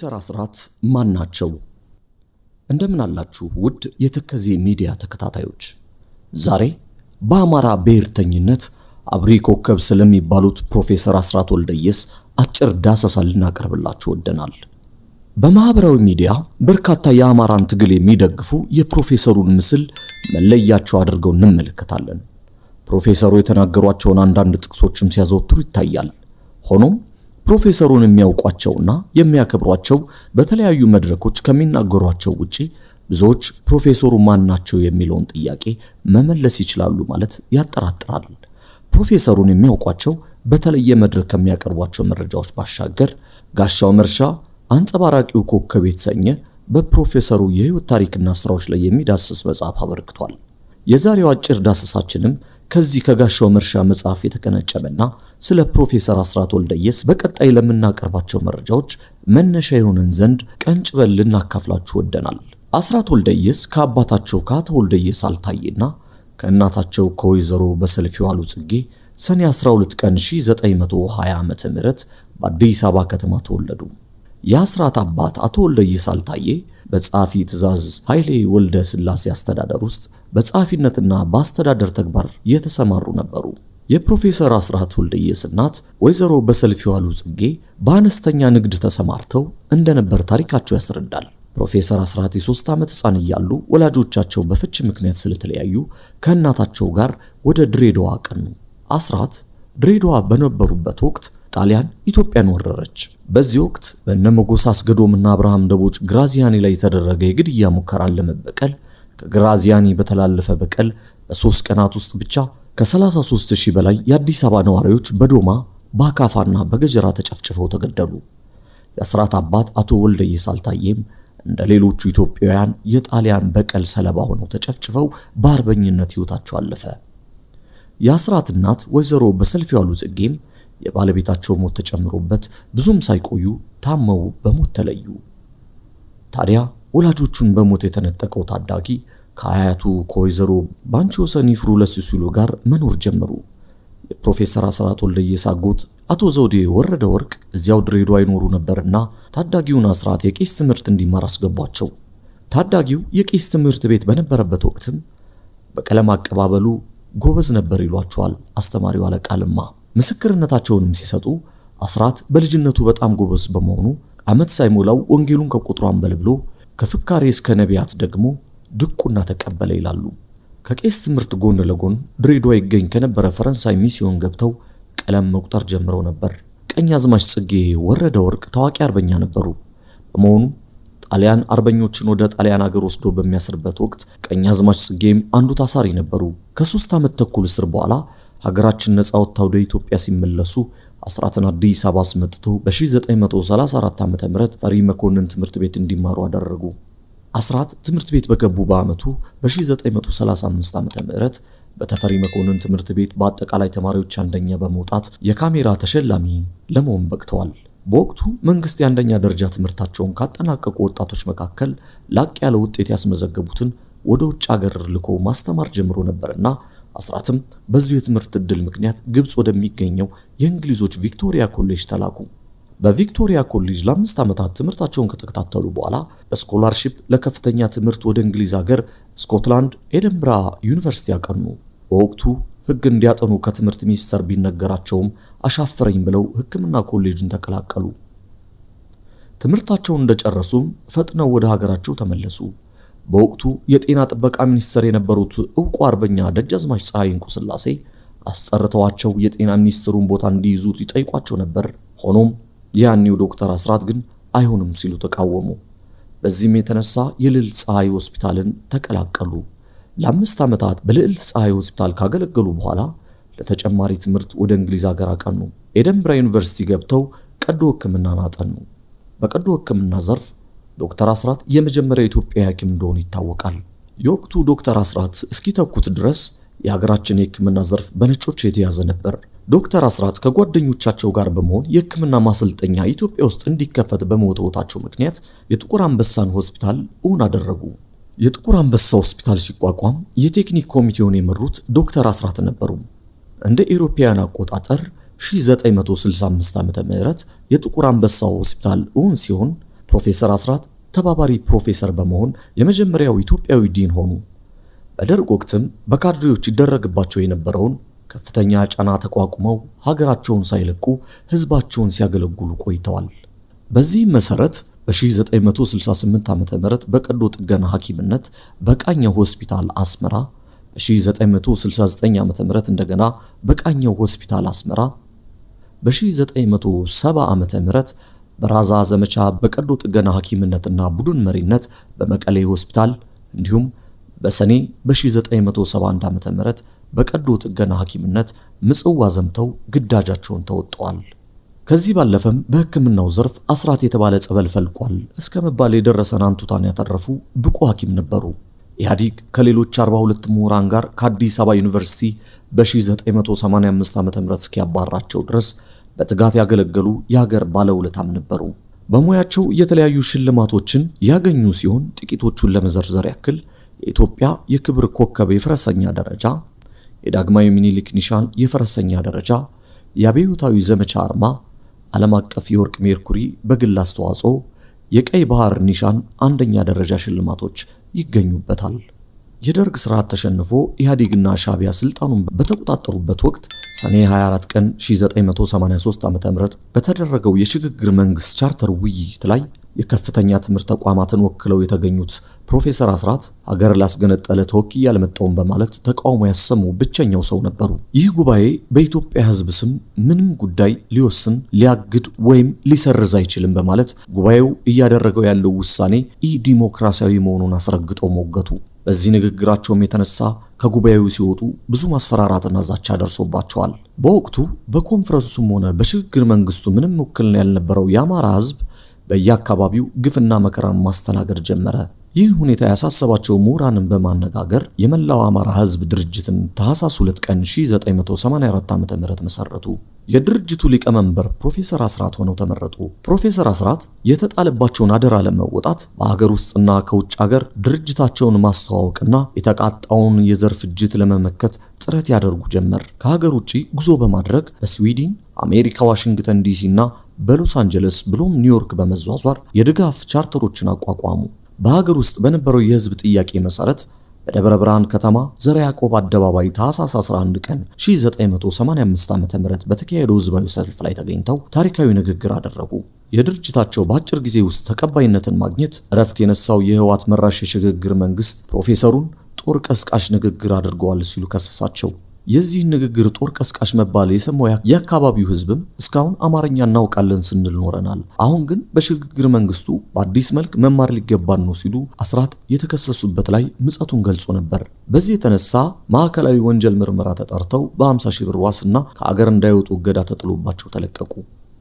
የዘር አስራት ማን ናቸው? እንደምን አላችሁ ውድ የተከዜ ሚዲያ ተከታታዮች፣ ዛሬ በአማራ ብሔርተኝነት አብሪ ኮከብ ስለሚባሉት ፕሮፌሰር አስራት ወልደየስ አጭር ዳሰሳ ልናቀርብላችሁ ወደናል። በማህበራዊ ሚዲያ በርካታ የአማራን ትግል የሚደግፉ የፕሮፌሰሩን ምስል መለያቸው አድርገው እንመለከታለን። ፕሮፌሰሩ የተናገሯቸውን አንዳንድ ጥቅሶችም ሲያዘወትሩ ይታያል። ሆኖም ፕሮፌሰሩን የሚያውቋቸውና የሚያከብሯቸው በተለያዩ መድረኮች ከሚናገሯቸው ውጪ ብዙዎች ፕሮፌሰሩ ማን ናቸው የሚለውን ጥያቄ መመለስ ይችላሉ ማለት ያጠራጥራል። ፕሮፌሰሩን የሚያውቋቸው በተለየ መድረክ ከሚያቀርቧቸው መረጃዎች ባሻገር ጋሻው መርሻ አንጸባራቂው ኮከብ የተሰኘ በፕሮፌሰሩ የህይወት ታሪክና ስራዎች ላይ የሚዳስስ መጽሐፍ አበርክቷል። የዛሬው አጭር ዳሰሳችንም ከዚህ ከጋሻው መርሻ መጽሐፍ የተቀነጨበና ስለ ፕሮፌሰር አስራት ወልደየስ በቀጣይ ለምናቀርባቸው መረጃዎች መነሻ የሆነን ዘንድ ቀንጭበን ልናካፍላችሁ ወደናል። አስራት ወልደየስ ከአባታቸው ከአቶ ወልደየስ አልታይና ከእናታቸው ከወይዘሮ በሰልፊው አሉ ጽጌ ሰኔ 12 ቀን 1920 ዓመተ ምህረት በአዲስ አበባ ከተማ ተወለዱ። የአስራት አባት አቶ ወልደየስ አልታየ በጸሐፊ ትእዛዝ ኃይሌ ወልደ ሥላሴ አስተዳደር ውስጥ በጸሐፊነትና በአስተዳደር ተግባር የተሰማሩ ነበሩ። የፕሮፌሰር አስራት ወልደየስ እናት ወይዘሮ በሰልፍ የዋሉ ጽጌ በአነስተኛ ንግድ ተሰማርተው እንደነበር ታሪካቸው ያስረዳል። ፕሮፌሰር አስራት የሶስት ዓመት ሕፃን እያሉ ወላጆቻቸው በፍች ምክንያት ስለተለያዩ ከእናታቸው ጋር ወደ ድሬዳዋ አቀኑ። አስራት ድሬዳዋ በነበሩበት ወቅት ጣሊያን ኢትዮጵያን ወረረች። በዚህ ወቅት በእነ ሞጎስ አስገዶምና አብርሃም ደቦጭ ግራዚያኒ ላይ የተደረገ የግድያ ሙከራን ለመበቀል ከግራዚያኒ በተላለፈ በቀል በሶስት ቀናት ውስጥ ብቻ ከ33000 በላይ የአዲስ አበባ ነዋሪዎች በዶማ በአካፋና በገጀራ ተጨፍጭፈው ተገደሉ። የአስራት አባት አቶ ወልደየስ አልታየም እንደ ሌሎቹ ኢትዮጵያውያን የጣሊያን በቀል ሰለባ ሆነው ተጨፍጭፈው በአርበኝነት ሕይወታቸው አለፈ። የአስራት እናት ወይዘሮ በሰልፍ ያሉ ጽጌም የባለቤታቸው ሞት ተጨምሮበት ብዙም ሳይቆዩ ታመው በሞት ተለዩ። ታዲያ ወላጆቹን በሞት የተነጠቀው ታዳጊ ከአያቱ ከወይዘሮ ባንቺ ወሰን ይፍሩ ለሲሲሉ ጋር መኖር ጀመሩ። የፕሮፌሰር አስራት ወልደየስ አጎት አቶ ዘውዴ ወረደ ወርቅ እዚያው ድሬዳዋ ይኖሩ ነበርና ታዳጊውን አስራት የቄስ ትምህርት እንዲማር አስገቧቸው። ታዳጊው የቄስ ትምህርት ቤት በነበረበት ወቅትም በቀለም አቀባበሉ ጎበዝ ነበር ይሏቸዋል አስተማሪው አለቃ ለማ። ምስክርነታቸውንም ሲሰጡ አስራት በልጅነቱ በጣም ጎበዝ በመሆኑ ዓመት ሳይሞላው ወንጌሉን ከቁጥሩ አንበልብሎ ከፍካሬ እስከ ነቢያት ደግሞ ድቁና ተቀበለ ይላሉ። ከቄስ ትምህርት ጎን ለጎን ድሬዳዋ ይገኝ ከነበረ ፈረንሳይ ሚስዮን ገብተው ቀለም መቁጠር ጀምረው ነበር። ቀኝ አዝማች ጽጌ ወረደ ወርቅ ታዋቂ አርበኛ ነበሩ። በመሆኑ ጣሊያን አርበኞችን ወደ ጣሊያን አገር ወስዶ በሚያስርበት ወቅት ቀኛዝማች ጽጌም አንዱ ታሳሪ ነበሩ። ከሶስት ዓመት ተኩል እስር በኋላ ሀገራችን ነጻ ወጥታ ወደ ኢትዮጵያ ሲመለሱ አስራትን አዲስ አበባ አስመጥተው በ1934 ዓ.ም ፈሪ መኮንን ትምህርት ቤት እንዲማሩ አደረጉ። አስራት ትምህርት ቤት በገቡ በዓመቱ በ1935 ም በተፈሪ መኮንን ትምህርት ቤት በአጠቃላይ ተማሪዎች አንደኛ በመውጣት የካሜራ ተሸላሚ ለመሆን በቅተዋል። በወቅቱ መንግስት የአንደኛ ደረጃ ትምህርታቸውን ካጠናቀቁ ወጣቶች መካከል ላቅ ያለ ውጤት ያስመዘገቡትን ወደ ውጭ አገር ልኮ ማስተማር ጀምሮ ነበርና አስራትም በዚሁ የትምህርት እድል ምክንያት ግብፅ ወደሚገኘው የእንግሊዞች ቪክቶሪያ ኮሌጅ ተላኩ። በቪክቶሪያ ኮሌጅ ለአምስት ዓመታት ትምህርታቸውን ከተከታተሉ በኋላ በስኮላርሺፕ ለከፍተኛ ትምህርት ወደ እንግሊዝ ሀገር ስኮትላንድ ኤደንብራ ዩኒቨርሲቲ አቀኑ። በወቅቱ ህግ እንዲያጠኑ ከትምህርት ሚኒስቴር ቢነገራቸውም አሻፈረኝ ብለው ህክምና ኮሌጅን ተቀላቀሉ። ትምህርታቸውን እንደጨረሱም ፈጥነው ወደ ሀገራቸው ተመለሱ። በወቅቱ የጤና ጥበቃ ሚኒስቴር የነበሩት እውቁ አርበኛ ደጃዝማች ፀሐይ እንቁ ስላሴ አስጠርተዋቸው የጤና ሚኒስትሩን ቦታ እንዲይዙት ይጠይቋቸው ነበር። ሆኖም የያኔው ዶክተር አስራት ግን አይሆንም ሲሉ ተቃወሙ። በዚህም የተነሳ የልል ፀሐይ ሆስፒታልን ተቀላቀሉ። ለአምስት ዓመታት በልዕልት ፀሐይ ሆስፒታል ካገለገሉ በኋላ ለተጨማሪ ትምህርት ወደ እንግሊዝ ሀገር አቀኑ። ኤደንብራ ዩኒቨርሲቲ ገብተው ቀዶ ሕክምናን አጠኑ። በቀዶ ሕክምና ዘርፍ ዶክተር አስራት የመጀመሪያ የኢትዮጵያ ሐኪም እንደሆኑ ይታወቃል። የወቅቱ ዶክተር አስራት እስኪተኩት ድረስ የሀገራችን የሕክምና ዘርፍ በነጮች የተያዘ ነበር። ዶክተር አስራት ከጓደኞቻቸው ጋር በመሆን የሕክምና ማሰልጠኛ ኢትዮጵያ ውስጥ እንዲከፈት በመወተወታቸው ምክንያት የጥቁር አንበሳን ሆስፒታል እውን አደረጉ። የጥቁር አንበሳ ሆስፒታል ሲቋቋም የቴክኒክ ኮሚቴውን የመሩት ዶክተር አስራት ነበሩ። እንደ ኢሮፓውያን አቆጣጠር 1965 ዓ ም የጥቁር አንበሳ ሆስፒታል እውን ሲሆን ፕሮፌሰር አስራት ተባባሪ ፕሮፌሰር በመሆን የመጀመሪያው ኢትዮጵያዊ ዲን ሆኑ። በደርግ ወቅትም በካድሬዎች ይደረግባቸው የነበረውን ከፍተኛ ጫና ተቋቁመው ሀገራቸውን ሳይለቁ ህዝባቸውን ሲያገለግሉ ቆይተዋል። በዚህም መሰረት በ1968 ዓ ም በቀዶ ጥገና ሐኪምነት በቃኘው ሆስፒታል አስመራ፣ በ1969 ዓ ም እንደገና በቃኘው ሆስፒታል አስመራ፣ በ1970 ዓ ም በራዛ ዘመቻ በቀዶ ጥገና ሐኪምነትና ቡድን መሪነት በመቀሌ ሆስፒታል እንዲሁም በሰኔ በ1971 ዓ ም በቀዶ ጥገና ሐኪምነት ምጽዋ ዘምተው ግዳጃቸውን ተወጥተዋል። ከዚህ ባለፈም በሕክምናው ዘርፍ አስራት የተባለ ጸበል ፈልቋል እስከ መባል የደረሰን አንቱታን ያተረፉ ብቁ ሐኪም ነበሩ። ኢህአዲግ ከሌሎች 42 ምሁራን ጋር ከአዲስ አበባ ዩኒቨርሲቲ በ1985 ዓ ም እስኪያባራቸው ድረስ በትጋት ያገለገሉ የሀገር ባለውለታም ነበሩ። በሙያቸው የተለያዩ ሽልማቶችን ያገኙ ሲሆን ጥቂቶቹን ለመዘርዘር ያክል የኢትዮጵያ የክብር ኮከብ የፈረሰኛ ደረጃ፣ የዳግማዊ ሚኒሊክ ኒሻን የፈረሰኛ ደረጃ፣ የአብዮታዊ ዘመቻ አርማ ዓለም አቀፍ የወርቅ ሜርኩሪ በግል አስተዋጽኦ የቀይ ባህር ኒሻን አንደኛ ደረጃ ሽልማቶች ይገኙበታል። የደርግ ስርዓት ተሸንፎ ኢህአዴግና ሻቢያ ስልጣኑን በተቆጣጠሩበት ወቅት ሰኔ 24 ቀን 1983 ዓ.ም በተደረገው የሽግግር መንግስት ቻርተር ውይይት ላይ የከፍተኛ ትምህርት ተቋማትን ወክለው የተገኙት ፕሮፌሰር አስራት ሀገር ላስገነጠለ ተወክዬ አልመጣሁም በማለት ተቃውሞ ያሰሙ ብቸኛው ሰው ነበሩ። ይህ ጉባኤ በኢትዮጵያ ሕዝብ ስም ምንም ጉዳይ ሊወስን፣ ሊያግድ ወይም ሊሰርዝ አይችልም በማለት ጉባኤው እያደረገው ያለው ውሳኔ ኢ ዲሞክራሲያዊ መሆኑን አስረግጠው ሞገቱ። በዚህ ንግግራቸውም የተነሳ ከጉባኤው ሲወጡ ብዙ ማስፈራራትና ዛቻ ደርሶባቸዋል። በወቅቱ በኮንፈረንሱም ሆነ በሽግግር መንግስቱ ምንም ውክልና ያልነበረው የአማራ ህዝብ። በየአካባቢው ግፍና መከራን ማስተናገድ ጀመረ። ይህ ሁኔታ ያሳሰባቸው ምሁራንን በማነጋገር የመላው አማራ ህዝብ ድርጅትን ታህሳስ 2 ቀን 1984 ዓ.ም መሰረቱ። የድርጅቱ ሊቀመንበር ፕሮፌሰር አስራት ሆነው ተመረጡ። ፕሮፌሰር አስራት የተጣለባቸውን አደራ ለመወጣት በአገር ውስጥና ከውጭ አገር ድርጅታቸውን ማስተዋወቅና የተቃጣውን የዘር ፍጅት ለመመከት ጥረት ያደርጉ ጀመር። ከሀገር ውጭ ጉዞ በማድረግ በስዊድን አሜሪካ ዋሽንግተን ዲሲ እና በሎስ አንጀለስ ብሎም ኒውዮርክ በመዟዟር የድጋፍ ቻርተሮችን አቋቋሙ። በሀገር ውስጥ በነበረው የህዝብ ጥያቄ መሰረት በደብረ ብርሃን ከተማ ዘረ ያዕቆብ አደባባይ ታህሳስ 11 ቀን 1985 ዓ.ም በተካሄደው ህዝባዊ ሰልፍ ላይ ተገኝተው ታሪካዊ ንግግር አደረጉ። የድርጅታቸው በአጭር ጊዜ ውስጥ ተቀባይነትን ማግኘት እረፍት የነሳው የህወሓት መራሽ የሽግግር መንግስት ፕሮፌሰሩን ጦር ቀስቃሽ ንግግር አድርገዋል ሲሉ ከሰሳቸው። የዚህን ንግግር ጦር ቀስቃሽ መባል የሰማው የአካባቢው ህዝብም እስካሁን አማርኛ እናውቃለን ስንል ኖረናል። አሁን ግን በሽግግር መንግስቱ በአዲስ መልክ መማር ሊገባን ነው ሲሉ አስራት የተከሰሱበት ላይ ምጸቱን ገልጾ ነበር። በዚህ የተነሳ ማዕከላዊ ወንጀል ምርመራ ተጠርተው በ50 ሺህ ብር ዋስና ከአገር እንዳይወጡ እገዳ ተጥሎባቸው ተለቀቁ።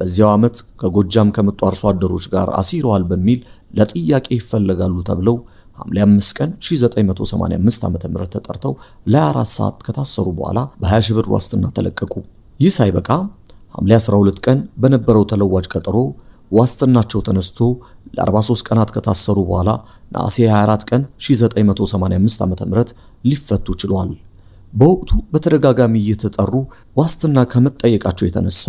በዚያው ዓመት ከጎጃም ከመጡ አርሶ አደሮች ጋር አሲረዋል በሚል ለጥያቄ ይፈለጋሉ ተብለው ሐምሌ 5 ቀን 1985 ም ተጠርተው ለ24 ሰዓት ከታሰሩ በኋላ በ20 ሺህ ብር ዋስትና ተለቀቁ። ይህ ሳይበቃ ሐምሌ 12 ቀን በነበረው ተለዋጭ ቀጠሮ ዋስትናቸው ተነስቶ ለ43 ቀናት ከታሰሩ በኋላ ነሐሴ 24 ቀን 1985 ዓ.ም ሊፈቱ ችሏል። በወቅቱ በተደጋጋሚ እየተጠሩ ዋስትና ከመጠየቃቸው የተነሳ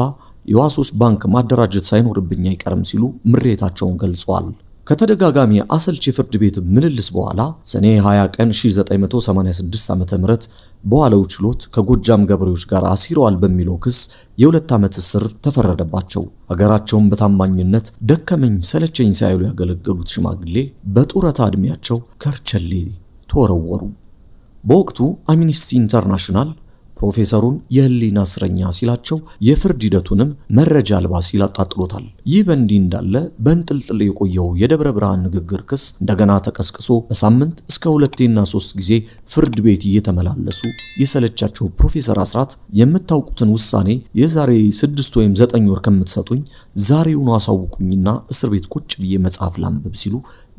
የዋሶች ባንክ ማደራጀት ሳይኖርብኝ አይቀርም ሲሉ ምሬታቸውን ገልጿል። ከተደጋጋሚ አሰልቺ የፍርድ ቤት ምልልስ በኋላ ሰኔ 20 ቀን 1986 ዓ.ም በዋለው ችሎት ከጎጃም ገበሬዎች ጋር አሲረዋል በሚለው ክስ የሁለት ዓመት እስር ተፈረደባቸው። ሀገራቸውን በታማኝነት ደከመኝ ሰለቸኝ ሳይሉ ያገለገሉት ሽማግሌ በጡረታ ዕድሜያቸው ከርቸሌ ተወረወሩ። በወቅቱ አምኒስቲ ኢንተርናሽናል ፕሮፌሰሩን የህሊና እስረኛ ሲላቸው የፍርድ ሂደቱንም መረጃ አልባ ሲል አጣጥሎታል። ይህ በእንዲህ እንዳለ በእንጥልጥል የቆየው የደብረ ብርሃን ንግግር ክስ እንደገና ተቀስቅሶ በሳምንት እስከ ሁለቴና ሶስት ጊዜ ፍርድ ቤት እየተመላለሱ የሰለቻቸው ፕሮፌሰር አስራት የምታውቁትን ውሳኔ የዛሬ ስድስት ወይም ዘጠኝ ወር ከምትሰጡኝ ዛሬውኑ አሳውቁኝና እስር ቤት ቁጭ ብዬ መጽሐፍ ላንብብ ሲሉ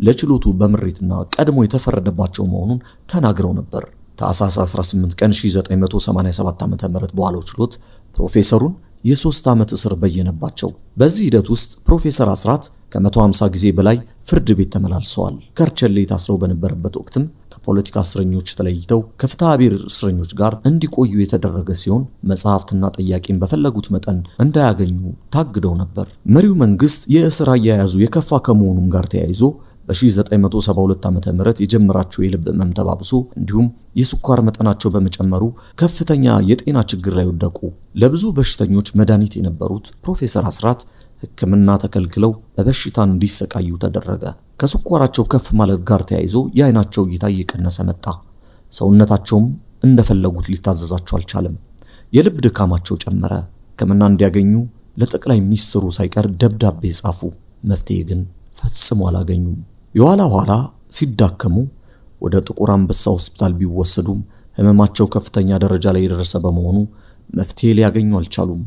ለችሎቱ በምሬትና ቀድሞ የተፈረደባቸው መሆኑን ተናግረው ነበር። ታህሳስ 18 ቀን 1987 ዓ.ም በዋለው ችሎት ፕሮፌሰሩን የሶስት ዓመት እስር በየነባቸው። በዚህ ሂደት ውስጥ ፕሮፌሰር አስራት ከ150 ጊዜ በላይ ፍርድ ቤት ተመላልሰዋል። ከርቸሌ ታስረው በነበረበት ወቅትም ከፖለቲካ እስረኞች ተለይተው ከፍትሐ ብሔር እስረኞች ጋር እንዲቆዩ የተደረገ ሲሆን መጽሐፍትና ጥያቄን በፈለጉት መጠን እንዳያገኙ ታግደው ነበር። መሪው መንግስት የእስር አያያዙ የከፋ ከመሆኑም ጋር ተያይዞ በ1972 ዓ.ም የጀመራቸው የልብ ህመም ተባብሶ እንዲሁም የስኳር መጠናቸው በመጨመሩ ከፍተኛ የጤና ችግር ላይ ወደቁ። ለብዙ በሽተኞች መድኃኒት የነበሩት ፕሮፌሰር አስራት ህክምና ተከልክለው በበሽታ እንዲሰቃዩ ተደረገ። ከስኳራቸው ከፍ ማለት ጋር ተያይዞ የአይናቸው እይታ እየቀነሰ መጣ። ሰውነታቸውም እንደፈለጉት ሊታዘዛቸው አልቻለም። የልብ ድካማቸው ጨመረ። ህክምና እንዲያገኙ ለጠቅላይ ሚኒስትሩ ሳይቀር ደብዳቤ ጻፉ። መፍትሄ ግን ፈጽሞ አላገኙም። የኋላ ኋላ ሲዳከሙ ወደ ጥቁር አንበሳ ሆስፒታል ቢወሰዱም ህመማቸው ከፍተኛ ደረጃ ላይ የደረሰ በመሆኑ መፍትሄ ሊያገኙ አልቻሉም።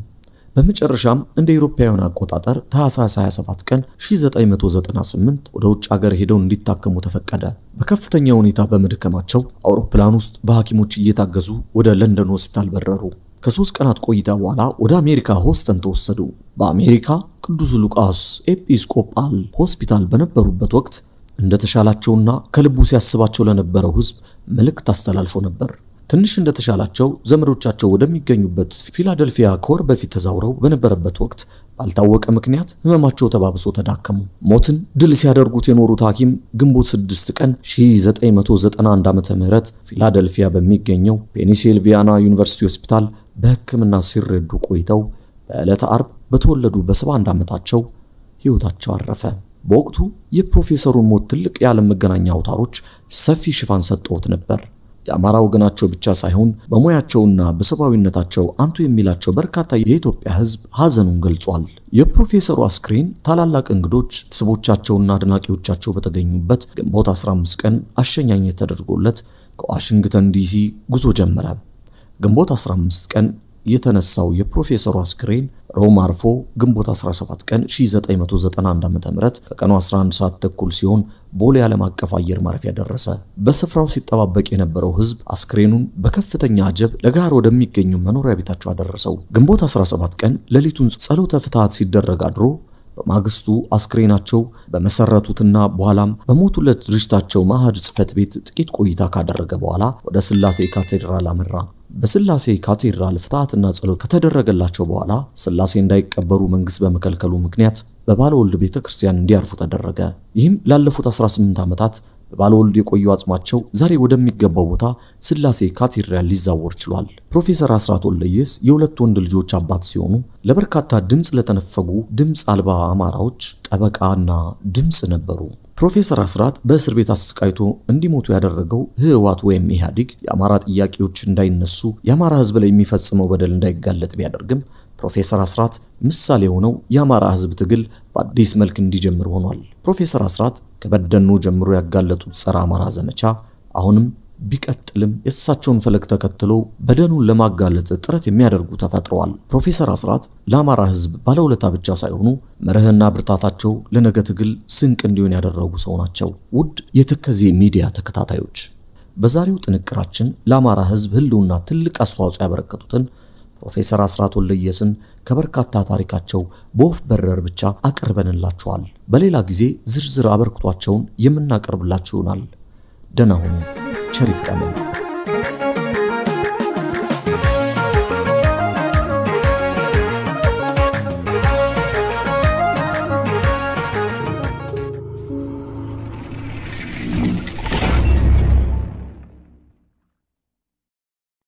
በመጨረሻም እንደ ኢሮፓውያን አቆጣጠር ታህሳስ 27 ቀን 1998 ወደ ውጭ ሀገር ሄደው እንዲታከሙ ተፈቀደ። በከፍተኛ ሁኔታ በመድከማቸው አውሮፕላን ውስጥ በሐኪሞች እየታገዙ ወደ ለንደን ሆስፒታል በረሩ። ከሶስት ቀናት ቆይታ በኋላ ወደ አሜሪካ ሆስተን ተወሰዱ። በአሜሪካ ቅዱስ ሉቃስ ኤጲስቆጳል ሆስፒታል በነበሩበት ወቅት እንደተሻላቸውና ከልቡ ሲያስባቸው ለነበረው ህዝብ መልእክት አስተላልፎ ነበር። ትንሽ እንደተሻላቸው ዘመዶቻቸው ወደሚገኙበት ፊላደልፊያ ከወር በፊት ተዛውረው በነበረበት ወቅት ባልታወቀ ምክንያት ህመማቸው ተባብሶ ተዳከሙ። ሞትን ድል ሲያደርጉት የኖሩት ሐኪም ግንቦት 6 ቀን 1991 ዓ ም ፊላደልፊያ በሚገኘው ፔኒሲልቪያና ዩኒቨርሲቲ ሆስፒታል በሕክምና ሲረዱ ቆይተው በዕለተ አርብ በተወለዱ በ71 ዓመታቸው ሕይወታቸው አረፈ። በወቅቱ የፕሮፌሰሩን ሞት ትልቅ የዓለም መገናኛ አውታሮች ሰፊ ሽፋን ሰጥተውት ነበር። የአማራ ወገናቸው ብቻ ሳይሆን በሙያቸውና በሰብአዊነታቸው አንቱ የሚላቸው በርካታ የኢትዮጵያ ሕዝብ ሐዘኑን ገልጿል። የፕሮፌሰሩ አስክሬን ታላላቅ እንግዶች፣ ስቦቻቸውና አድናቂዎቻቸው በተገኙበት ግንቦት 15 ቀን አሸኛኘት ተደርጎለት ከዋሽንግተን ዲሲ ጉዞ ጀመረ። ግንቦት 15 ቀን የተነሳው የፕሮፌሰሩ አስክሬን ሮም አርፎ ግንቦት 17 ቀን 1991 ዓ.ም ከቀኑ 11 ሰዓት ተኩል ሲሆን ቦሌ ዓለም አቀፍ አየር ማረፊያ ደረሰ። በስፍራው ሲጠባበቅ የነበረው ህዝብ አስክሬኑን በከፍተኛ አጀብ ለጋር ወደሚገኙ መኖሪያ ቤታቸው አደረሰው። ግንቦት 17 ቀን ሌሊቱን ጸሎተ ፍትሐት ሲደረግ አድሮ በማግስቱ አስክሬናቸው በመሰረቱትና በኋላም በሞቱለት ድርጅታቸው ማህድ ጽህፈት ቤት ጥቂት ቆይታ ካደረገ በኋላ ወደ ስላሴ ካቴድራል አመራ። በስላሴ ካቴድራል ፍትሐትና ጸሎት ከተደረገላቸው በኋላ ስላሴ እንዳይቀበሩ መንግስት በመከልከሉ ምክንያት በባለወልድ ቤተ ክርስቲያን እንዲያርፉ ተደረገ። ይህም ላለፉት 18 ዓመታት በባለወልድ የቆዩ አጽማቸው ዛሬ ወደሚገባው ቦታ ስላሴ ካቴድራል ሊዛወር ችሏል። ፕሮፌሰር አስራት ወልደየስ የሁለት ወንድ ልጆች አባት ሲሆኑ ለበርካታ ድምፅ ለተነፈጉ ድምፅ አልባ አማራዎች ጠበቃና ድምፅ ነበሩ። ፕሮፌሰር አስራት በእስር ቤት አሰቃይቶ እንዲሞቱ ያደረገው ህወሓት ወይም ኢህአዴግ የአማራ ጥያቄዎች እንዳይነሱ የአማራ ህዝብ ላይ የሚፈጽመው በደል እንዳይጋለጥ ቢያደርግም ፕሮፌሰር አስራት ምሳሌ ሆነው የአማራ ህዝብ ትግል በአዲስ መልክ እንዲጀምር ሆኗል። ፕሮፌሰር አስራት ከበደኖ ጀምሮ ያጋለጡት ጸረ አማራ ዘመቻ አሁንም ቢቀጥልም የእሳቸውን ፈለግ ተከትሎ በደኑን ለማጋለጥ ጥረት የሚያደርጉ ተፈጥረዋል። ፕሮፌሰር አስራት ለአማራ ሕዝብ ባለውለታ ብቻ ሳይሆኑ መርህና ብርታታቸው ለነገ ትግል ስንቅ እንዲሆን ያደረጉ ሰው ናቸው። ውድ የትከዜ ሚዲያ ተከታታዮች በዛሬው ጥንቅራችን ለአማራ ሕዝብ ህልውና ትልቅ አስተዋጽኦ ያበረከቱትን ፕሮፌሰር አስራት ወልደየስን ከበርካታ ታሪካቸው በወፍ በረር ብቻ አቅርበንላችኋል። በሌላ ጊዜ ዝርዝር አበርክቷቸውን የምናቀርብላችሁ ይሆናል። ደህና ሁኑ። చరిత్రము